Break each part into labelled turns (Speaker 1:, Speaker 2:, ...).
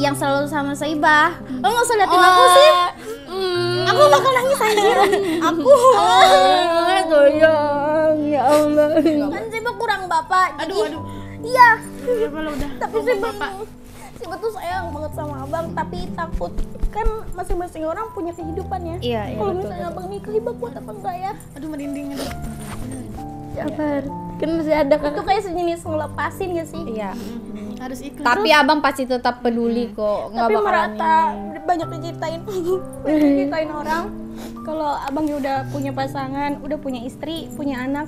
Speaker 1: yang selalu sama Saibah. Lo nggak usah liatin aku oh. sih. Hmm. Aku bakal nangis aja. aku. Oh, goyang. Ya Allah. Kan Saibah kurang bapak. Aduh, aduh. Iya. Ya tapi Saibah Saibah tuh sayang banget sama abang, tapi takut kan masing-masing orang punya kehidupan ya. Iya, iya. Kalau misalnya abang nikah, ibu buat apa enggak ya? Aduh merinding Sabar. Kan masih ada kan. Itu kayak sejenis ngelepasin gak sih? Iya harus ikhlas tapi abang pasti tetap peduli hmm. kok nggak tapi merata ini. banyak diceritain banyak diceritain orang kalau abang udah punya pasangan udah punya istri punya anak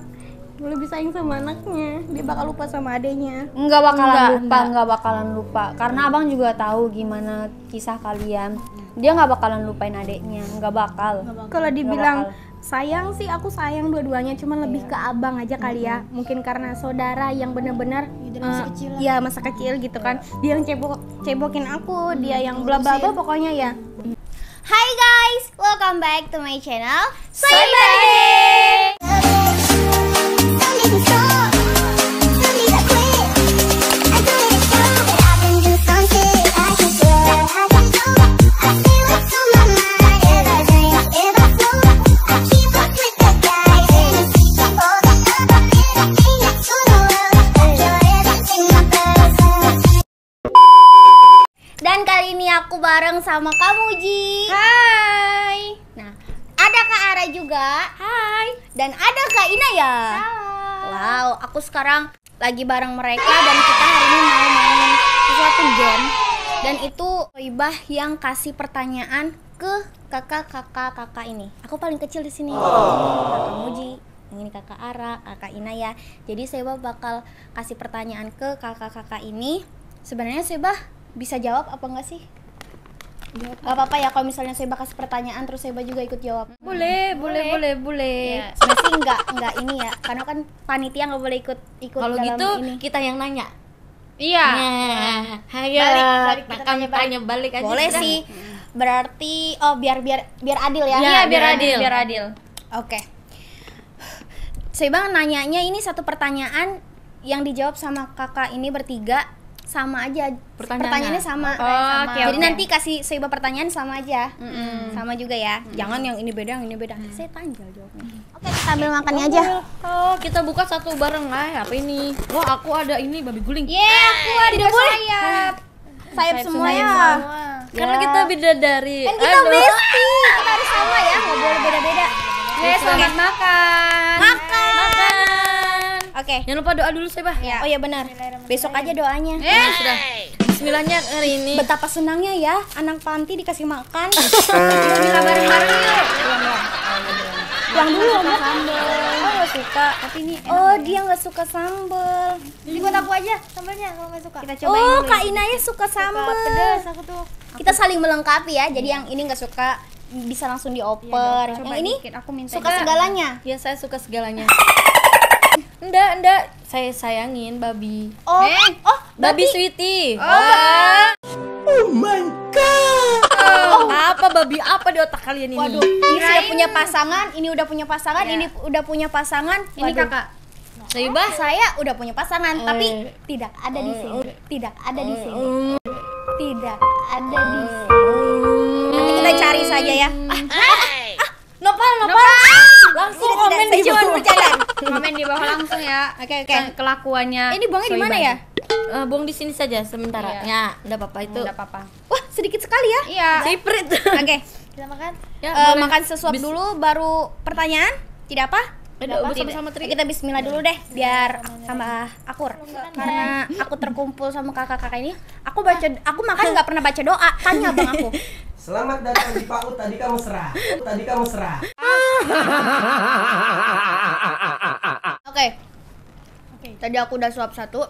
Speaker 1: lebih sayang sama anaknya dia bakal lupa sama adeknya nggak bakalan enggak, lupa nggak bakalan lupa karena abang juga tahu gimana kisah kalian hmm. dia nggak bakalan lupain adeknya nggak bakal, bakal. kalau dibilang sayang sih aku sayang dua-duanya cuman lebih iya. ke abang aja kali ya mungkin karena saudara yang benar-benar ya, eh, masa uh, kecil ya masa kecil gitu kan iya. dia yang cebok cebokin aku dia yang bla bla bla pokoknya ya Hi guys, welcome back to my channel. Sayang sama kamu Ji. Hai. Nah, ada Kak Ara juga. Hai. Dan ada Kak Ina ya. Halo. Wow, aku sekarang lagi bareng mereka dan kita hari ini mau main sesuatu game. Dan itu Ibah yang kasih pertanyaan ke kakak-kakak kakak ini. Aku paling kecil di sini. Oh. Kakak Muji, ini kakak Ara, kakak Ina ya. Jadi Seba bakal kasih pertanyaan ke kakak-kakak ini. Sebenarnya Seba bisa jawab apa enggak sih? Gak apa-apa ya kalau misalnya saya bakas pertanyaan terus saya juga ikut jawab. Boleh, boleh, boleh, boleh. Ya, sebenarnya enggak, nggak ini ya, karena kan panitia nggak boleh ikut ikut Kalau gitu ini. kita yang nanya. Iya. Nah, nah ayo. Balik, balik, kita nah, tanya balik. tanya balik aja. Boleh sih. sih. Berarti oh biar biar biar adil ya. Iya, iya biar, biar adil. Biar adil. Oke. Okay. Saya bang nanyanya ini satu pertanyaan yang dijawab sama kakak ini bertiga sama aja pertanyaannya, pertanyaannya sama, oh, sama. Okay, jadi okay. nanti kasih seiba pertanyaan sama aja mm -hmm. sama juga ya mm -hmm. jangan yang ini beda yang ini beda mm. saya tanya jawabnya oke okay, kita ambil makannya oh, aja oh kita buka satu bareng lah apa ini wah aku ada ini babi guling iya yeah, aku ada Tidak sayap. sayap sayap semua ya karena kita iya. beda dari kan kita Aduh. besti kita harus sama ya nggak boleh beda beda Oke, selamat makan. Makan. Oke. Okay. Jangan lupa doa dulu sih, Bah. Ya. Oh iya benar. Besok aja doanya. Hey. Nah, sudah. Bismillahnya hari ini. Betapa senangnya ya anak panti dikasih makan. Kita bareng-bareng yuk. Pulang dulu, sama Mbak. Oh, gak iya, suka. Tapi ini Oh, ya. dia nggak suka sambel. Jadi buat aku aja sambelnya kalau nggak suka. Kita cobain. Oh, Kak Inaya suka sambel. Suka aku tuh. Kita saling melengkapi ya. Jadi yang ini nggak suka bisa langsung iya, dioper. Ya, yang ini aku minta suka segalanya. Ya, saya suka segalanya. Enggak, enggak. Saya sayangin babi. Oh, eh? oh, oh babi, sweetie. Oh. oh. my god. Oh. Apa babi apa di otak kalian ini? Waduh, ini sudah punya pasangan, ini udah punya pasangan, yeah. ini udah punya pasangan. Waduh. Ini kakak. Saya oh. saya udah punya pasangan, eh. tapi tidak ada di eh, sini. Eh. Tidak ada di eh, sini. Tidak ada di sini. Nanti kita cari saja ya. Ah, ah, ah. Nopal, Nopal. Nopal. Langsung komen di channel perjalanan komen di bawah langsung ya oke okay, oke okay. kelakuannya ini buangnya di mana ya uh, buang di sini saja sementara iya. ya udah apa-apa itu udah apa-apa wah sedikit sekali ya iya siprit oke okay. kita makan ya, uh, makan sesuap Bis dulu baru pertanyaan tidak apa sama-sama tri. Kita bismillah dulu deh iya, biar tambah akur. Karena iya. aku terkumpul sama kakak-kakak ini, aku baca aku makan nggak pernah baca doa. Tanya Bang aku. Selamat datang di PAUD tadi kamu serah. Tadi kamu serah. Oke, okay. Tadi aku udah suap satu.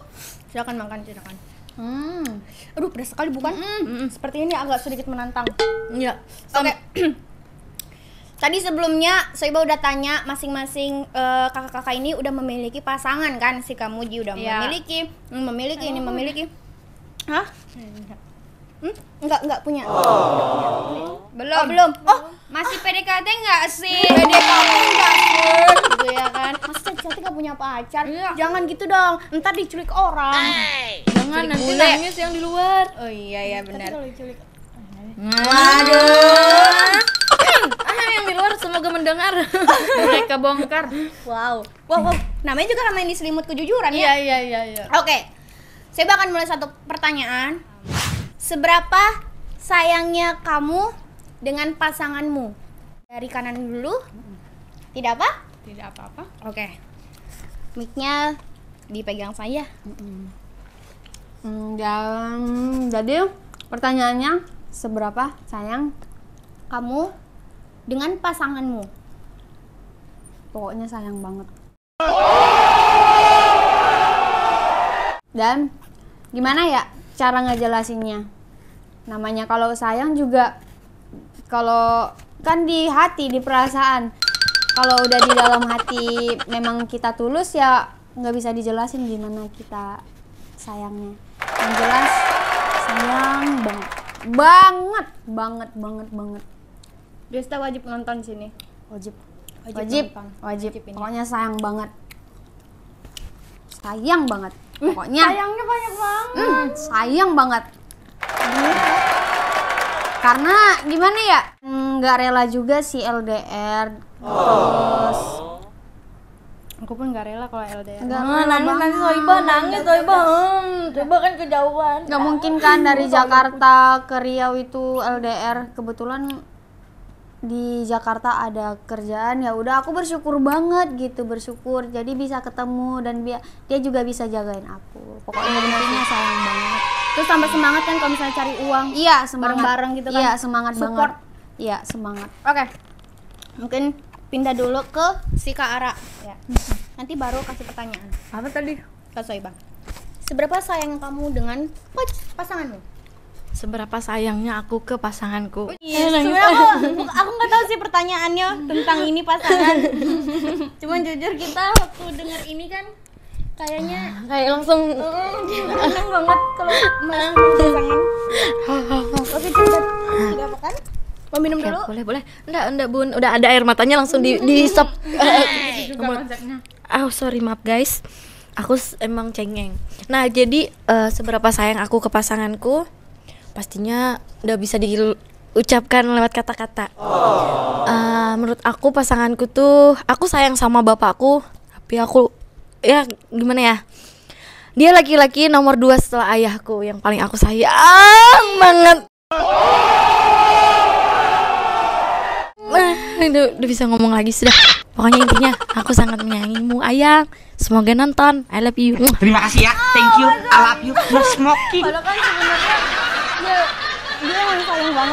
Speaker 1: Silakan makan, silakan. Hmm. Aduh, pedas sekali bukan? Mm -mm. Seperti ini agak sedikit menantang. Iya. Oke. Okay. Tadi sebelumnya saya udah tanya masing-masing uh, kakak-kakak ini udah memiliki pasangan kan? Si Kamuji udah yeah. memiliki, memiliki oh. ini memiliki. Hah? Hmm? Enggak, enggak punya. Oh. Belum. Oh, belum. Oh, masih PDKT nggak sih? PDKT nggak sih, gitu ya kan? Masih cantik nggak punya pacar? Iya. Jangan gitu dong, ntar diculik orang. Hey. Jangan nanti bule. nangis yang di luar. Oh iya ya benar. waduh. ah yang di luar semoga mendengar mereka bongkar. Wow. Wow, wow. Namanya juga ramai ini selimut kejujuran ya. Iya iya iya. iya. Oke, saya akan mulai satu pertanyaan. Seberapa sayangnya kamu dengan pasanganmu. Dari kanan dulu. Tidak apa? Tidak apa-apa. Oke. Okay. Mic-nya dipegang saya mm, Dan, jadi pertanyaannya seberapa sayang kamu dengan pasanganmu? Pokoknya sayang banget. Dan gimana ya cara ngejelasinnya? Namanya kalau sayang juga kalau kan di hati di perasaan kalau udah di dalam hati memang kita tulus ya nggak bisa dijelasin gimana kita sayangnya yang jelas sayang banget banget banget banget banget Desta wajib nonton sini wajib wajib wajib, wajib. wajib pokoknya sayang banget sayang banget pokoknya sayangnya banyak hmm, banget mm, sayang banget yeah karena gimana ya nggak rela juga si LDR terus oh. aku pun nggak rela kalau LDR nggak nah, nangis nangis nanti Soiba nangis Soiba hmm, kan kejauhan nggak mungkin kan dari Jakarta ke Riau itu LDR kebetulan di Jakarta ada kerjaan ya udah aku bersyukur banget gitu bersyukur jadi bisa ketemu dan dia juga bisa jagain aku pokoknya intinya sayang banget terus tambah semangat kan kalau misalnya cari uang iya semangat bareng-bareng gitu kan iya semangat support banget. iya semangat oke okay. mungkin pindah dulu ke si Kak Ara ya. nanti baru kasih pertanyaan apa tadi Kak Soiba seberapa sayang kamu dengan pasanganmu seberapa sayangnya aku ke pasanganku yes. sebenarnya aku aku nggak tahu sih pertanyaannya tentang ini pasangan cuman jujur kita waktu dengar ini kan kayaknya ah, kayak langsung seneng banget kalau pasangan oke cepat tidak apa kan mau minum dulu boleh boleh enggak enggak bun udah ada air matanya langsung di di sop nah, eh, oh sorry maaf guys aku emang cengeng nah jadi uh, seberapa sayang aku ke pasanganku pastinya udah bisa diucapkan lewat kata-kata oh. uh, menurut aku pasanganku tuh aku sayang sama bapakku tapi aku ya gimana ya dia laki-laki nomor dua setelah ayahku yang paling aku sayang banget nah udah, udah bisa ngomong lagi sudah pokoknya intinya aku sangat menyayangimu ayang semoga nonton I love you terima kasih ya thank you I love you no nah, smoking kan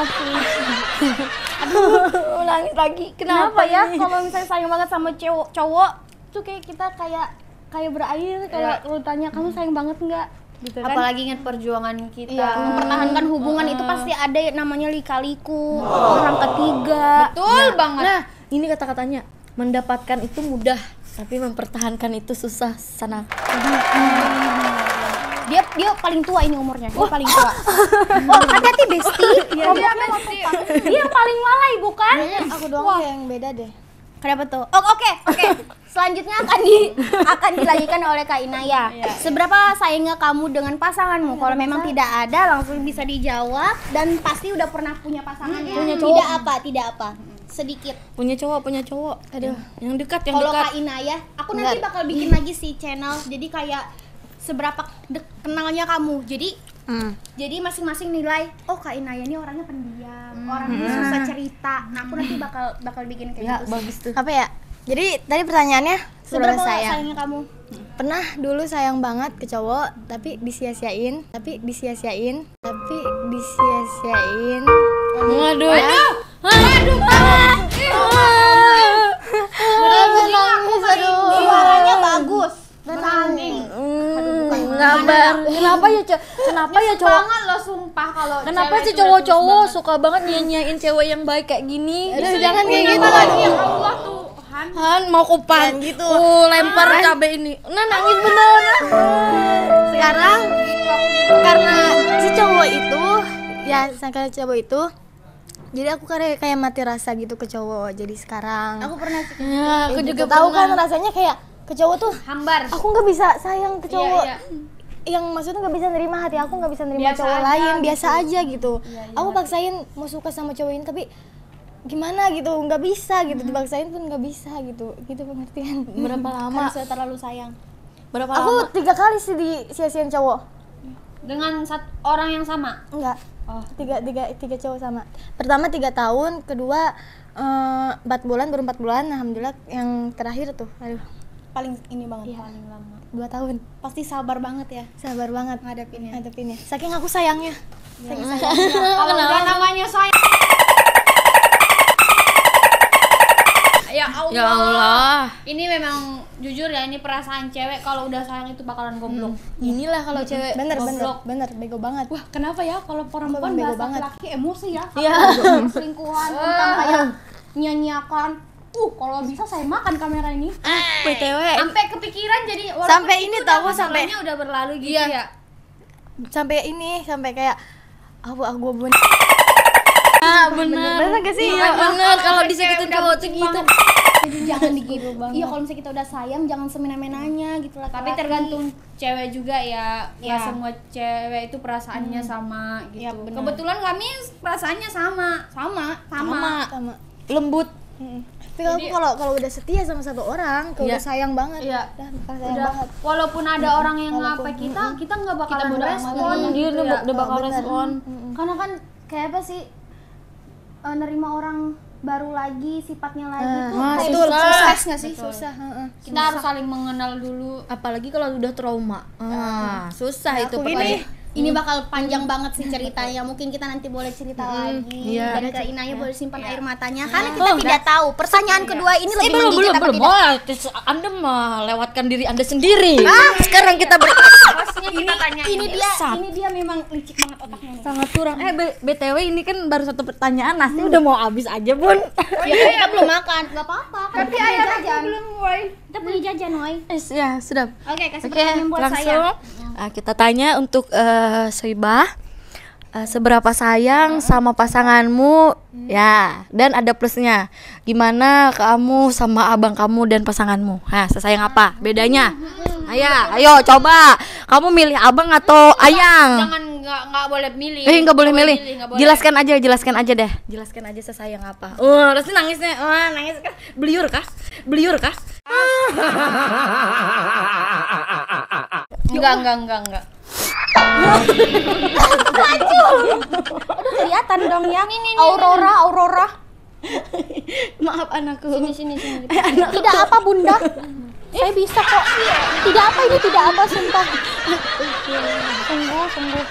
Speaker 1: aduh ulangi lagi kenapa, kenapa ya kalau misalnya sayang banget sama cowok cowok tuh kayak kita kayak kayak berair kalau yeah. lu tanya kamu hmm. sayang banget nggak gitu kan? apalagi ingat perjuangan kita iya. mempertahankan hubungan uh. itu pasti ada ya, namanya likaliku oh. orang ketiga betul nah, banget nah ini kata-katanya mendapatkan itu mudah tapi mempertahankan itu susah sana dia dia paling tua ini umurnya dia oh. paling tua oh hati-hati besti ya, dia, dia paling lalai bukan aku doang Wah. yang beda deh kenapa tuh oh, oke okay, oke okay selanjutnya akan di akan dilanjutkan oleh Kak Inaya. Iya. Seberapa sayangnya kamu dengan pasanganmu? Kalau memang tidak ada, langsung bisa dijawab dan pasti udah pernah punya pasangan hmm, ya. Punya cowok. Tidak apa, tidak apa. Sedikit. Punya cowok, punya cowok. Aduh, yang dekat yang dekat. Kalau Kak Inaya, aku nanti bakal bikin lagi sih channel. Jadi kayak seberapa kenalnya kamu. Jadi Hmm. Jadi masing-masing nilai, oh Kak Inaya ini orangnya pendiam, hmm. orangnya susah cerita. Nah, aku nanti bakal bakal bikin kayak ya, gitu. Bagus tuh. Apa ya? Jadi tadi pertanyaannya seberapa sayang? sayangnya kamu? Pernah dulu sayang banget ke cowok, tapi disia-siain, tapi disia-siain, tapi disia-siain. Waduh. Waduh. Waduh. Waduh. nangis aduh. Suaranya bagus. Nangis. Gambar. Kenapa ya, cowok? Kenapa ya cowok? banget lo sumpah kalau Kenapa sih cowok-cowok suka banget nyanyiin cewek yang baik kayak gini? jangan kayak gitu. Ya Allah tuh kan Han mau kupan Dan gitu uh, lempar ah. cabai ini nah nangis bener sekarang karena si cowok itu ya sangka cowok itu jadi aku kayak kayak mati rasa gitu ke cowok jadi sekarang aku pernah sih ya, aku juga gitu. tahu kan rasanya kayak ke cowok tuh hambar aku nggak bisa sayang ke iya, cowok iya, iya yang maksudnya nggak bisa nerima hati aku nggak bisa nerima biasa cowok aja, lain biasa gitu. aja gitu ya, ya, aku paksain mau suka sama cowok ini tapi gimana gitu nggak bisa gitu hmm. dibaksain pun nggak bisa gitu gitu pengertian berapa lama saya terlalu sayang berapa aku lama tiga kali sih di sia-siain cowok dengan satu orang yang sama enggak oh tiga tiga tiga cowok sama pertama tiga tahun kedua eh, empat bulan baru empat bulan alhamdulillah yang terakhir tuh aduh paling ini banget iya. paling lama dua tahun pasti sabar banget ya sabar banget ngadepinnya ngadepinnya saking aku sayangnya ya. saking sayangnya kalau namanya sayang Ya, ya Allah. ya Allah ini memang jujur ya ini perasaan cewek kalau udah sayang itu bakalan goblok hmm. inilah kalau cewek bener bener bener bego banget wah kenapa ya kalau perempuan bego banget laki emosi ya iya yeah. selingkuhan tentang kayak nyanyiakan uh kalau bisa saya makan kamera ini eh, sampai kepikiran jadi sampai ini tahu sampai udah berlalu gitu iya. ya sampai ini sampai kayak aku aku gue Iya, bener bener gak sih iya, iya bener kalau disakitin cowok tuh gitu jadi jangan begitu banget iya kalau misalnya kita udah sayang jangan semena-menanya gitu lah tapi tergantung cewek juga ya ya semua cewek itu perasaannya hmm. sama gitu iya, kebetulan kami perasaannya sama sama sama sama lembut hmm. tapi kalau kalau kalau udah setia sama satu orang, kalau iya. udah sayang banget, iya. dan sayang udah. banget. Walaupun ada hmm orang yang ngapa kita, kita nggak bakal respon, gitu ya. dia udah, bakal oh, respon. Karena kan kayak apa sih? uh, nerima orang baru lagi sifatnya lagi uh, tuh nah, itu susah. nggak sih susah, susah susah. kita harus saling mengenal dulu apalagi kalau udah trauma uh, uh. susah ya, itu pokoknya ini ini hmm. bakal panjang banget sih ceritanya mungkin kita nanti boleh cerita hmm. lagi yeah. dan ke Inaya yeah. boleh simpan yeah. air matanya iya. karena kita oh, tidak tahu pertanyaan yeah. kedua ini eh, lebih eh, belum belum belum anda melewatkan diri anda sendiri ah, sekarang kita ber ini, ini dia ini dia memang licik banget otaknya sangat kurang eh btw ini kan baru satu pertanyaan nasi hmm. udah mau habis aja bun ya, iya, kita belum makan nggak apa-apa kan tapi ayam belum woi kita punya jajan woi eh, ya sudah oke kasih pertanyaan buat saya Nah, kita tanya untuk uh, Soibah uh, seberapa sayang hmm. sama pasanganmu hmm. ya dan ada plusnya gimana kamu sama abang kamu dan pasanganmu nah sesayang apa bedanya hmm. ayah ayo coba kamu milih abang atau hmm, ayang jangan nggak nggak boleh milih eh nggak boleh milih, boleh. jelaskan aja jelaskan aja deh jelaskan aja sesayang apa oh nangisnya oh, nangis kah beliur kah beliur kah enggak, enggak, enggak, enggak. Maju. Aduh kelihatan dong yang ini ini Aurora, Aurora. Maaf anakku. Sini sini sini. Eh, anakku. Tidak apa Bunda. Saya bisa kok. Tidak apa ini tidak apa sumpah. Sungguh sungguh.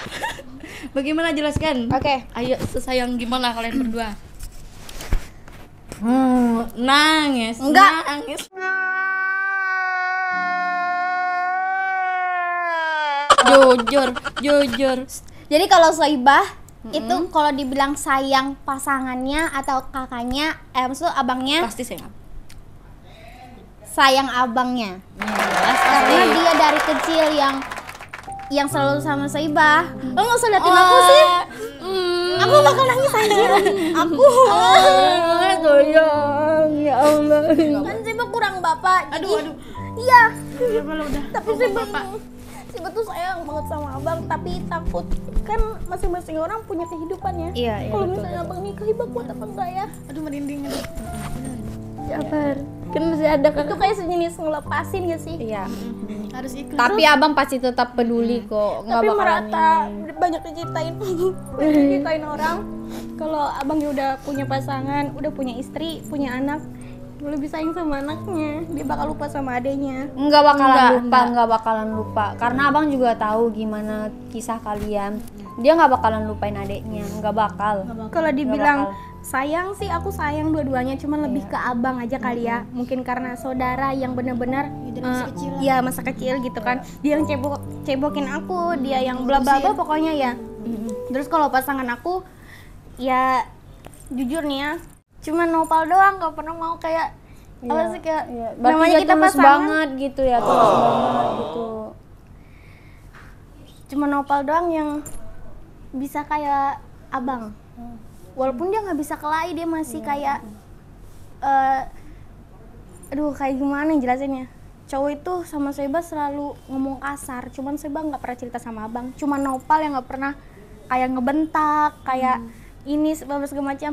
Speaker 1: Bagaimana jelaskan? Oke. Okay. Ayo sesayang gimana kalian berdua? Hmm, nangis. Enggak. Nangis. jujur jujur jadi kalau soibah mm-hmm. itu kalau dibilang sayang pasangannya atau kakaknya eh maksud abangnya pasti sayang sayang abangnya yes, mm, karena pasti. dia dari kecil yang yang selalu sama Soibah mm. lo nggak usah liatin oh. aku sih mm. aku bakal nangis aja aku oh, eh, sayang ya Allah kan Saibah kurang bapak aduh aduh iya ya tapi Saibah sih tuh sayang banget sama abang, tapi takut kan masing-masing orang punya kehidupan ya. Iya, iya. Kalau misalnya abang nikah, ibu kuat apa enggak ya? Aduh merinding aduh. Iya. Sabar. Kan masih ada kan. Itu kayak sejenis ngelepasin gak sih? Iya. Hmm, harus ikhlas. Tapi abang pasti tetap peduli hmm. kok. Nggak Tapi merata ini. banyak diceritain, banyak diceritain orang. Kalau abang udah punya pasangan, udah punya istri, punya anak, lebih sayang sama anaknya dia bakal lupa sama adiknya nggak bakalan enggak, lupa enggak. nggak bakalan lupa karena abang juga tahu gimana kisah kalian dia nggak bakalan lupain adeknya nggak bakal, bakal. kalau dibilang bakal. sayang sih aku sayang dua-duanya cuman iya. lebih ke abang aja kali ya iya. mungkin karena saudara yang benar-benar uh, ya masa kecil gitu kan iya. dia yang cebok cebokin aku dia yang bla bla pokoknya ya terus kalau pasangan aku ya jujur nih ya cuma nopal doang gak pernah mau kayak
Speaker 2: ya, apa iya, sih kayak ya. namanya kita pas banget gitu ya tuh oh. banget gitu
Speaker 1: cuma nopal doang yang bisa kayak abang walaupun dia nggak bisa kelahi dia masih ya. kayak uh, aduh kayak gimana ya jelasinnya cowok itu sama Seba selalu ngomong kasar cuman Seba nggak pernah cerita sama abang Cuma Nopal yang nggak pernah kayak ngebentak kayak hmm. ini segala macam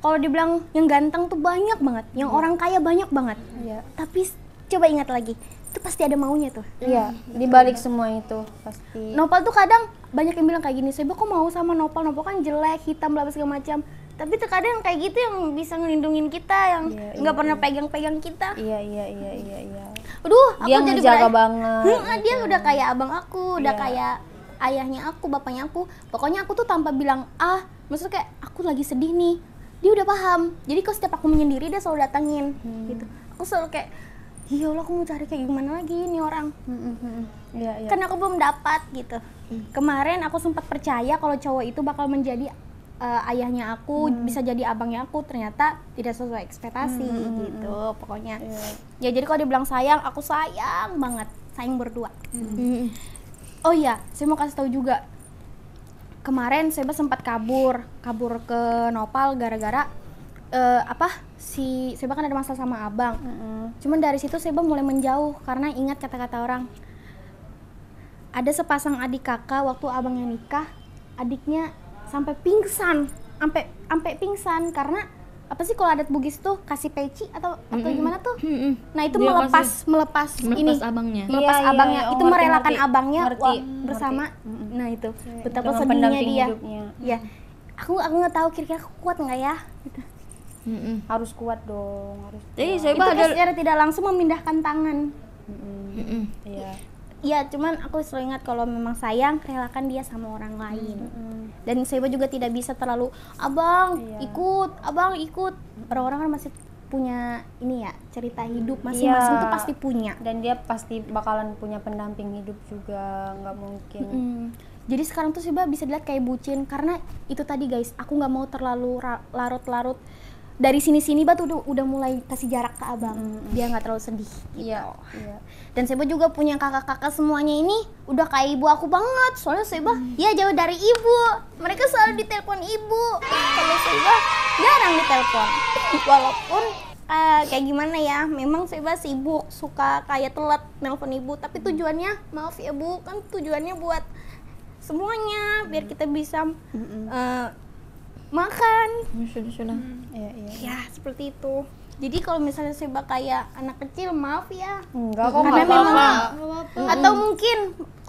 Speaker 1: kalau dibilang yang ganteng tuh banyak banget, yang iya. orang kaya banyak banget. Iya. Tapi coba ingat lagi, itu pasti ada maunya tuh. Iya, di balik semua itu pasti. Nopal tuh kadang banyak yang bilang kayak gini, "Saya kok mau sama Nopal? Nopal kan jelek, hitam, bla segala macam." Tapi terkadang kayak gitu yang bisa ngelindungin kita, yang iya, nggak iya, pernah iya. pegang-pegang iya. kita. Iya, iya, iya, iya, iya.
Speaker 2: Aduh, aku dia jadi jaga banget. Hmm, ah,
Speaker 1: dia gitu. udah kayak abang aku, udah iya. kayak ayahnya aku, bapaknya aku. Pokoknya aku tuh tanpa bilang ah, maksudnya kayak aku lagi sedih nih, dia udah paham jadi kalau setiap aku menyendiri dia selalu datengin hmm. gitu aku selalu kayak ya Allah aku mau cari kayak gimana lagi ini orang hmm, hmm, ya, ya. karena aku belum dapat gitu hmm. kemarin aku sempat percaya kalau cowok itu bakal menjadi uh, ayahnya aku hmm. bisa jadi abangnya aku ternyata tidak sesuai ekspektasi hmm, hmm gitu pokoknya yeah. ya jadi kalau dibilang sayang aku sayang banget sayang berdua hmm. Hmm. oh iya saya mau kasih tahu juga kemarin saya sempat kabur kabur ke Nopal gara-gara uh, apa si saya kan ada masalah sama abang mm -hmm. cuman dari situ saya mulai menjauh karena ingat kata-kata orang ada sepasang adik kakak waktu abangnya nikah adiknya sampai pingsan sampai sampai pingsan karena apa sih kalau adat Bugis tuh kasih peci atau mm atau gimana tuh? Mm Nah, itu melepas melepas, melepas ini abangnya. Melepas iya, iya abangnya. Iya, iya. Oh, itu ngerti, merelakan ngerti, abangnya ngerti, wah, ngerti. bersama. Ngerti. Nah, itu. Ya, Betapa itu sedihnya dia. Hidupnya. Ya. Aku aku nggak tahu kira-kira aku kuat nggak ya gitu. Mm Harus kuat dong, harus. Iya, kuat. Jadi saya itu ada... secara tidak langsung memindahkan tangan. Mm -mm. Mm -mm. Yeah. Iya, cuman aku selalu ingat kalau memang sayang relakan dia sama orang lain. -hmm. hmm. Dan saya juga tidak bisa terlalu abang iya. ikut, abang ikut. Orang-orang kan masih punya ini ya cerita hidup masing-masing itu iya. tuh pasti punya. Dan dia pasti bakalan punya pendamping hidup juga, nggak mungkin. -hmm. Jadi sekarang tuh sih bisa dilihat kayak bucin karena itu tadi guys, aku nggak mau terlalu larut-larut dari sini-sini batu udah udah mulai kasih jarak ke abang hmm, hmm. biar nggak terlalu sedih gitu. Iya. iya. Dan Seba juga punya kakak-kakak semuanya ini udah kayak ibu aku banget. Soalnya Seba hmm. ya jauh dari ibu. Mereka selalu ditelepon ibu. Kalau Seba jarang ditelepon. Walaupun uh, kayak gimana ya, memang Seba sibuk, suka kayak telat nelpon ibu, tapi hmm. tujuannya maaf ya Bu, kan tujuannya buat semuanya biar kita bisa Uh, makan sudah sudah hmm. ya, iya. ya seperti itu jadi kalau misalnya saya bakal kayak anak kecil maaf ya enggak kok karena memang apa-apa. atau mungkin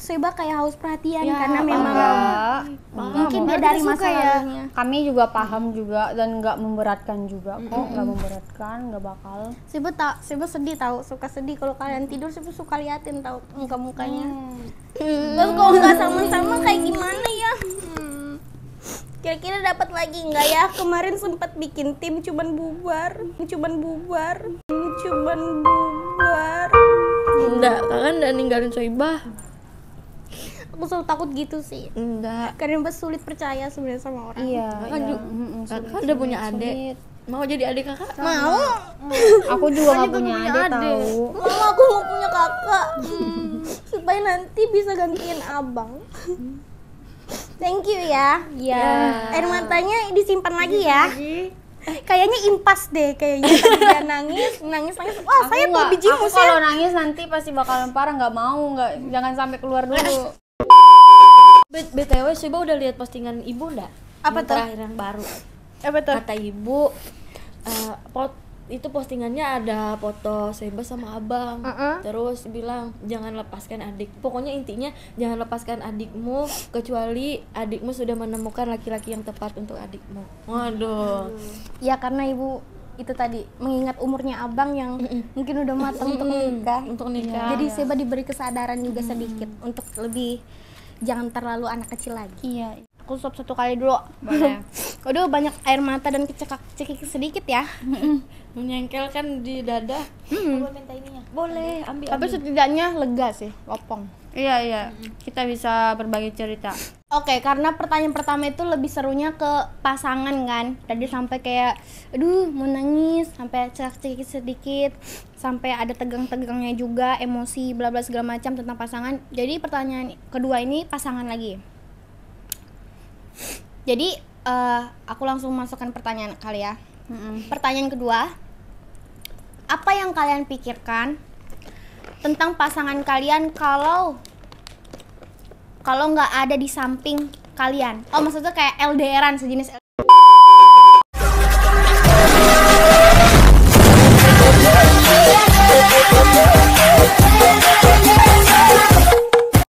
Speaker 1: Seba kayak haus perhatian ya, karena memang enggak. mungkin dia dari masa ya. kami juga paham juga dan enggak memberatkan juga kok nggak mm-hmm. memberatkan enggak bakal Saya tak saya sedih tahu suka sedih kalau kalian tidur saya suka liatin tahu muka mukanya hmm. terus kalau enggak sama-sama kayak gimana ya hmm. Kira-kira dapat lagi nggak ya? Kemarin sempat bikin tim cuman bubar, cuman bubar, cuman bubar. Enggak, kangen udah ninggalin Soibah. Aku selalu takut gitu sih. Enggak. Karena pas sulit percaya sebenarnya sama orang. Iya. Kakak iya. juga, udah punya adik. Mau jadi adik kakak? Sama. Mau. Mm. Aku juga gak punya, punya adik, adik. tahu. Mau aku mau punya kakak. mm. supaya nanti bisa gantiin abang. Thank you ya. Iya. Yeah. Air matanya disimpan lagi ya. Eh, kayaknya impas deh kayaknya dia nangis, nangis, nangis. Wah, aku saya tuh biji musik. Kalau nangis nanti pasti bakalan parah, nggak mau, nggak jangan sampai keluar dulu. Bet BTW coba udah lihat postingan Ibu enggak? Apa tuh? Terakhir yang baru. Apa tuh? Kata Ibu uh, pot itu postingannya ada foto Seba sama abang uh -uh. terus bilang jangan lepaskan adik pokoknya intinya jangan lepaskan adikmu kecuali adikmu sudah menemukan laki-laki yang tepat untuk adikmu
Speaker 2: waduh
Speaker 1: ya karena ibu itu tadi mengingat umurnya abang yang mm -mm. mungkin udah matang mm untuk nikah untuk nikah jadi Seba diberi kesadaran juga sedikit untuk lebih jangan terlalu anak kecil lagi iya aku stop satu kali dulu boleh aduh banyak air mata dan kecekak-cekik sedikit ya menyengkel kan di dada hmm. boleh minta ya, boleh ambil tapi ambil. setidaknya lega sih lopong iya iya mm-hmm. kita bisa berbagi cerita oke okay, karena pertanyaan pertama itu lebih serunya ke pasangan kan tadi sampai kayak aduh mau nangis sampai cekak-cekik sedikit sampai ada tegang-tegangnya juga emosi bla bla segala macam tentang pasangan jadi pertanyaan kedua ini pasangan lagi jadi uh, aku langsung masukkan pertanyaan kali ya. mm hmm Pertanyaan kedua, apa yang kalian pikirkan tentang pasangan kalian kalau kalau nggak ada di samping kalian? Oh maksudnya kayak LDRan sejenis